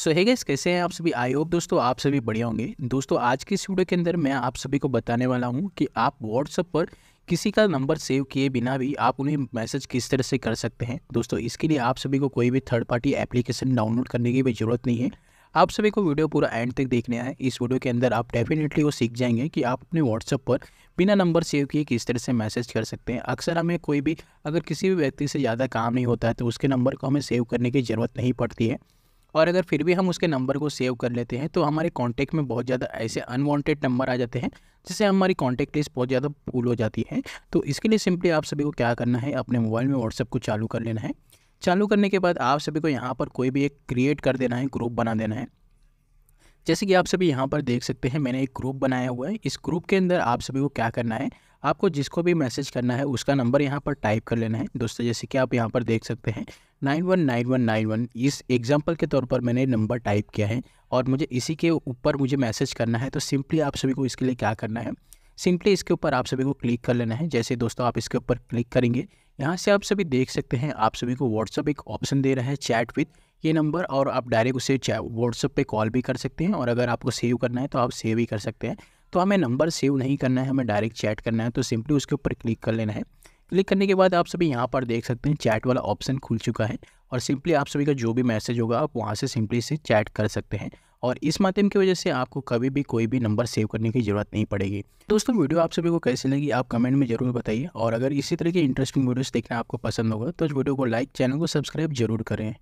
सो है गैस कैसे हैं आप सभी आई होप दोस्तों आप सभी बढ़िया होंगे दोस्तों आज की इस वीडियो के अंदर मैं आप सभी को बताने वाला हूँ कि आप व्हाट्सअप पर किसी का नंबर सेव किए बिना भी आप उन्हें मैसेज किस तरह से कर सकते हैं दोस्तों इसके लिए आप सभी को कोई भी थर्ड पार्टी एप्लीकेशन डाउनलोड करने की भी ज़रूरत नहीं है आप सभी को वीडियो पूरा एंड तक देखने आए इस वीडियो के अंदर आप डेफिनेटली वो सीख जाएंगे कि आप अपने व्हाट्सअप पर बिना नंबर सेव किए किस तरह से मैसेज कर सकते हैं अक्सर हमें कोई भी अगर किसी भी व्यक्ति से ज़्यादा काम नहीं होता है तो उसके नंबर को हमें सेव करने की ज़रूरत नहीं पड़ती है और अगर फिर भी हम उसके नंबर को सेव कर लेते हैं तो हमारे कॉन्टैक्ट में बहुत ज़्यादा ऐसे अनवांटेड नंबर आ जाते हैं जिससे हमारी कॉन्टैक्ट लिस्ट बहुत ज़्यादा फूल हो जाती है तो इसके लिए सिंपली आप सभी को क्या करना है अपने मोबाइल में व्हाट्सएप को चालू कर लेना है चालू करने के बाद आप सभी को यहाँ पर कोई भी एक क्रिएट कर देना है ग्रुप बना देना है जैसे कि आप सभी यहाँ पर देख सकते हैं मैंने एक ग्रुप बनाया हुआ है इस ग्रुप के अंदर आप सभी को क्या करना है आपको जिसको भी मैसेज करना है उसका नंबर यहाँ पर टाइप कर लेना है दोस्तों जैसे कि आप यहाँ पर देख सकते हैं nine one nine one nine one इस एग्जाम्पल के तौर पर मैंने नंबर टाइप किया है और मुझे इसी के ऊपर मुझे मैसेज करना है तो सिंपली आप सभी को इसके लिए क्या करना है सिंपली इसके ऊपर आप सभी को क्लिक कर लेना है जैसे दोस्तों आप इसके ऊपर क्लिक करेंगे यहाँ से आप सभी देख सकते हैं आप सभी को व्हाट्सअप एक ऑप्शन दे रहा है चैट विथ ये नंबर और आप डायरेक्ट उसे व्हाट्सअप पे कॉल भी कर सकते हैं और अगर आपको सेव करना है तो आप सेव ही कर सकते हैं तो हमें नंबर सेव नहीं करना है हमें डायरेक्ट चैट करना है तो सिंपली उसके ऊपर क्लिक कर लेना है क्लिक करने के बाद आप सभी यहाँ पर देख सकते हैं चैट वाला ऑप्शन खुल चुका है और सिंपली आप सभी का जो भी मैसेज होगा आप वहाँ से सिंपली से चैट कर सकते हैं और इस माध्यम की वजह से आपको कभी भी कोई भी नंबर सेव करने की ज़रूरत नहीं पड़ेगी दोस्तों वीडियो आप सभी को कैसी लगी आप कमेंट में जरूर बताइए और अगर इसी तरह की इंटरेस्टिंग वीडियोस देखना आपको पसंद होगा तो इस वीडियो को लाइक चैनल को सब्सक्राइब जरूर करें